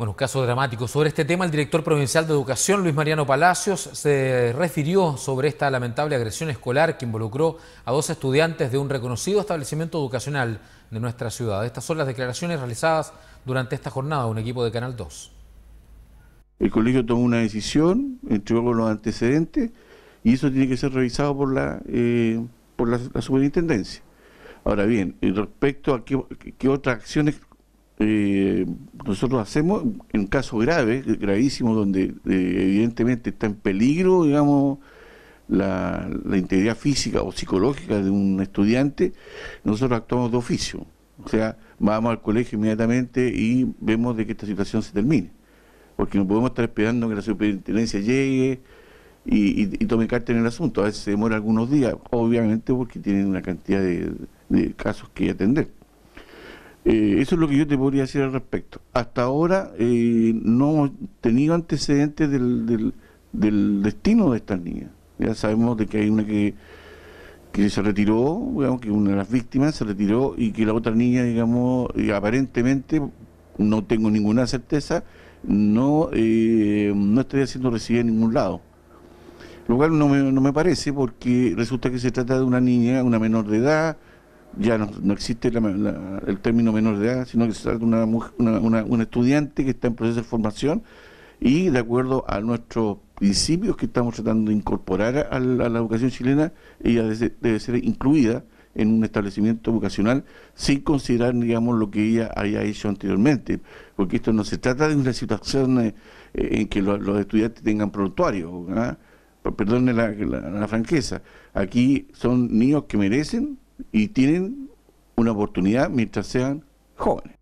Bueno, un caso dramático. Sobre este tema, el director provincial de Educación, Luis Mariano Palacios, se refirió sobre esta lamentable agresión escolar que involucró a dos estudiantes de un reconocido establecimiento educacional de nuestra ciudad. Estas son las declaraciones realizadas durante esta jornada de un equipo de Canal 2. El colegio tomó una decisión, entregó los antecedentes y eso tiene que ser revisado por la, eh, por la, superintendencia. Ahora bien, respecto a qué, qué otras acciones eh, nosotros hacemos en casos graves, gravísimos, donde eh, evidentemente está en peligro, digamos, la, integridad física o psicológica de un estudiante, nosotros actuamos de oficio. O sea, vamos al colegio inmediatamente y vemos de que esta situación se termine. Porque no podemos estar esperando que la superintendencia llegue y, tome carta en el asunto. A veces se demora algunos días, obviamente porque tienen una cantidad de, casos que atender. Eh, eso es lo que yo te podría decir al respecto hasta ahora eh, no hemos tenido antecedentes del, destino de estas niñas. Ya sabemos de que hay una que, se retiró, digamos que una de las víctimas se retiró y que la otra niña, digamos, eh, aparentemente, no tengo ninguna certeza, no, eh, no estaría siendo recibida en ningún lado. Lo cual no no me parece porque resulta que se trata de una niña, una menor de edad, ya no, no existe el término menor de edad, sino que se trata de una, estudiante que está en proceso de formación y de acuerdo a nuestros principios que estamos tratando de incorporar a la, educación chilena, ella debe, ser incluida en un establecimiento vocacional sin considerar, digamos, lo que ella haya hecho anteriormente, porque esto no se trata de una situación eh, eh, en que los estudiantes tengan prontuario, ¿ah? perdónenme la, la franqueza, aquí son niños que merecen y tienen una oportunidad mientras sean jóvenes.